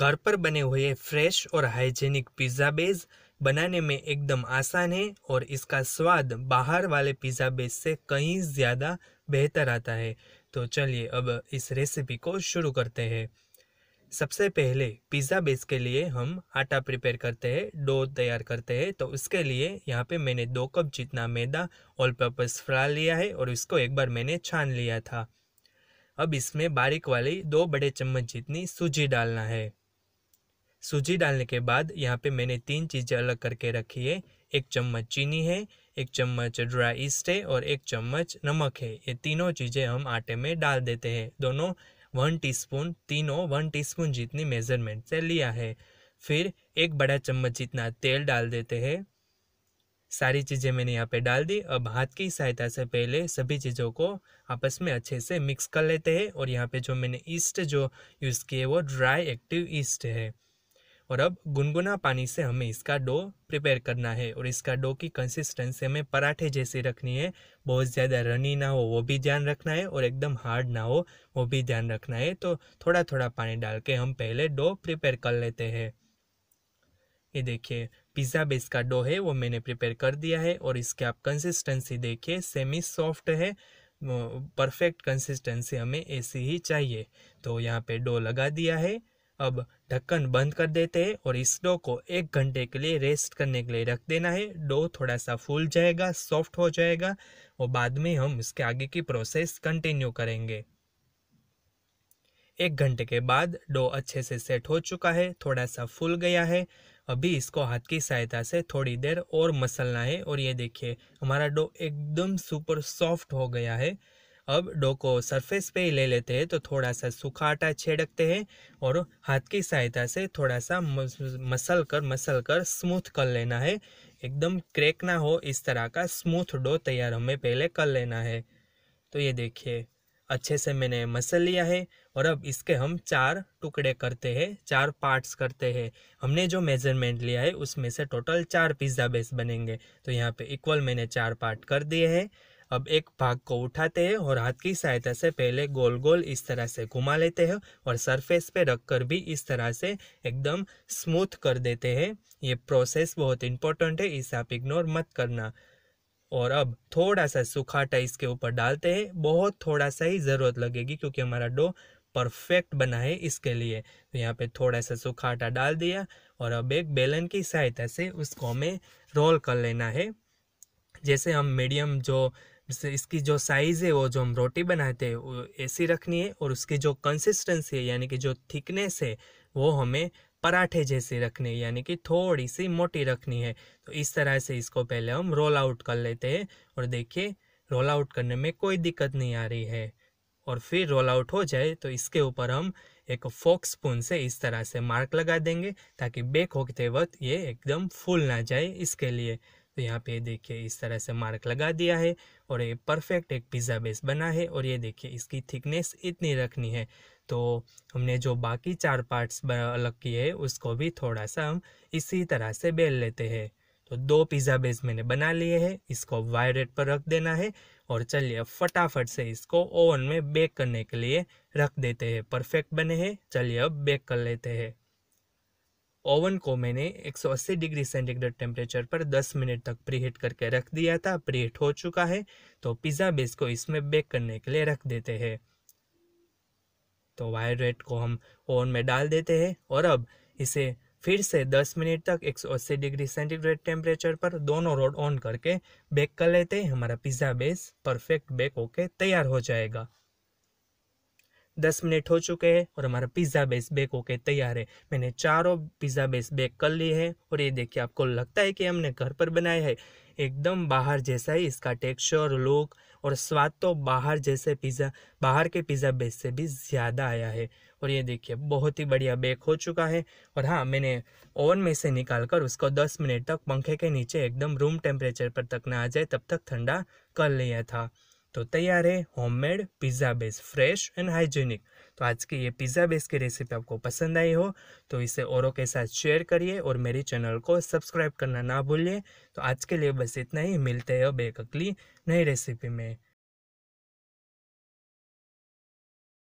घर पर बने हुए फ्रेश और हाइजेनिक पिज़्ज़ा बेस बनाने में एकदम आसान है और इसका स्वाद बाहर वाले पिज़्ज़ा बेस से कहीं ज़्यादा बेहतर आता है तो चलिए अब इस रेसिपी को शुरू करते हैं सबसे पहले पिज़्ज़ा बेस के लिए हम आटा प्रिपेयर करते हैं डो तैयार करते हैं तो उसके लिए यहाँ पे मैंने दो कप जितना मैदा ऑल पर्पज़ फ्रा लिया है और इसको एक बार मैंने छान लिया था अब इसमें बारीक वाली दो बड़े चम्मच जितनी सूजी डालना है सूजी डालने के बाद यहाँ पे मैंने तीन चीज़ें अलग करके रखी है एक चम्मच चीनी है एक चम्मच ड्राई ईस्ट है और एक चम्मच नमक है ये तीनों चीज़ें हम आटे में डाल देते हैं दोनों वन टीस्पून तीनों वन टीस्पून जितनी मेज़रमेंट से लिया है फिर एक बड़ा चम्मच जितना तेल डाल देते हैं सारी चीज़ें मैंने यहाँ पे डाल दी अब हाथ की सहायता से पहले सभी चीज़ों को आपस में अच्छे से मिक्स कर लेते हैं और यहाँ पे जो मैंने ईस्ट जो यूज़ किए वो ड्राई एक्टिव ईस्ट है और अब गुनगुना पानी से हमें इसका डो प्रिपेयर करना है और इसका डो की कंसिस्टेंसी हमें पराठे जैसी रखनी है बहुत ज़्यादा रनी ना हो वो भी ध्यान रखना है और एकदम हार्ड ना हो वो भी ध्यान रखना है तो थोड़ा थोड़ा पानी डाल के हम पहले डो प्रिपेयर कर लेते हैं ये देखिए पिज़्ज़ा बेस का डो है वो मैंने प्रिपेयर कर दिया है और इसके आप कंसिस्टेंसी देखिए सेमी सॉफ्ट है परफेक्ट कंसिस्टेंसी हमें ऐसी ही चाहिए तो यहाँ पे डो लगा दिया है अब ढक्कन बंद कर देते हैं और इस डो को एक घंटे के लिए रेस्ट करने के लिए रख देना है डो थोड़ा सा फूल जाएगा सॉफ्ट हो जाएगा और बाद में हम इसके आगे की प्रोसेस कंटिन्यू करेंगे एक घंटे के बाद डो अच्छे से सेट हो चुका है थोड़ा सा फूल गया है अभी इसको हाथ की सहायता से थोड़ी देर और मसलना है और ये देखिए हमारा डो एकदम सुपर सॉफ्ट हो गया है अब डो को सरफेस पे ही ले लेते हैं तो थोड़ा सा सूखा आटा छेड़कते हैं और हाथ की सहायता से थोड़ा सा मसल कर मसल कर स्मूथ कर लेना है एकदम क्रैक ना हो इस तरह का स्मूथ डो तैयार हमें पहले कर लेना है तो ये देखिए अच्छे से मैंने मसल लिया है और अब इसके हम चार टुकड़े करते हैं चार पार्ट्स करते हैं हमने जो मेजरमेंट लिया है उसमें से टोटल चार पिज़्ज़ा बेस बनेंगे तो यहाँ पे इक्वल मैंने चार पार्ट कर दिए हैं अब एक भाग को उठाते हैं और हाथ की सहायता से पहले गोल गोल इस तरह से घुमा लेते हैं और सरफेस पे रख कर भी इस तरह से एकदम स्मूथ कर देते हैं ये प्रोसेस बहुत इंपॉर्टेंट है इसे आप इग्नोर मत करना और अब थोड़ा सा सूखा आटा इसके ऊपर डालते हैं बहुत थोड़ा सा ही ज़रूरत लगेगी क्योंकि हमारा डो परफेक्ट बना है इसके लिए तो यहाँ पे थोड़ा सा सूखा आटा डाल दिया और अब एक बेलन की सहायता से उसको हमें रोल कर लेना है जैसे हम मीडियम जो इसकी जो साइज़ है वो जो हम रोटी बनाते हैं वो ऐसी रखनी है और उसकी जो कंसिस्टेंसी है यानी कि जो थिकनेस है वो हमें पराठे जैसी रखनी है यानी कि थोड़ी सी मोटी रखनी है तो इस तरह से इसको पहले हम रोल आउट कर लेते हैं और देखिए रोल आउट करने में कोई दिक्कत नहीं आ रही है और फिर रोल आउट हो जाए तो इसके ऊपर हम एक फोक स्पून से इस तरह से मार्क लगा देंगे ताकि बेक होते वक्त ये एकदम फूल ना जाए इसके लिए तो यहाँ पे देखिए इस तरह से मार्क लगा दिया है और ये परफेक्ट एक पिज़्ज़ा बेस बना है और ये देखिए इसकी थिकनेस इतनी रखनी है तो हमने जो बाकी चार पार्ट्स अलग किए हैं उसको भी थोड़ा सा हम इसी तरह से बेल लेते हैं तो दो पिज़्ज़ा बेस मैंने बना लिए हैं इसको वायरेट पर रख देना है और चलिए फटाफट से इसको ओवन में बेक करने के लिए रख देते हैं परफेक्ट बने हैं चलिए अब बेक कर लेते हैं ओवन को मैंने 180 डिग्री सेंटीग्रेड टेम्परेचर पर 10 मिनट तक प्रीहीट करके रख दिया था प्रीहीट हो चुका है तो पिज़्ज़ा बेस को इसमें बेक करने के लिए रख देते हैं तो वायर रेट को हम ओवन में डाल देते हैं और अब इसे फिर से 10 मिनट तक 180 डिग्री सेंटीग्रेड टेम्परेचर पर दोनों रोड ऑन करके बेक कर लेते हैं हमारा पिज़्ज़ा बेस परफेक्ट बेक होके तैयार हो जाएगा दस मिनट हो चुके हैं और हमारा पिज़्ज़ा बेस बेक होके तैयार है मैंने चारों पिज़्ज़ा बेस बेक कर लिए हैं और ये देखिए आपको लगता है कि हमने घर पर बनाया है एकदम बाहर जैसा ही इसका टेक्सचर लुक और स्वाद तो बाहर जैसे पिज़्ज़ा बाहर के पिज़्ज़ा बेस से भी ज़्यादा आया है और ये देखिए बहुत ही बढ़िया बेक हो चुका है और हाँ मैंने ओवन में से निकाल कर उसको 10 मिनट तक पंखे के नीचे एकदम रूम टेम्परेचर पर तक ना आ जाए तब तक ठंडा कर लिया था तो तैयार है homemade pizza base fresh and hygienic तो आज की ये पिज़्ज़ा बेस की रेसिपी आपको पसंद आई हो तो इसे औरों के साथ शेयर करिए और मेरे चैनल को सब्सक्राइब करना ना भूलिए तो आज के लिए बस इतना ही मिलते हैं अब एक अगली नई रेसिपी में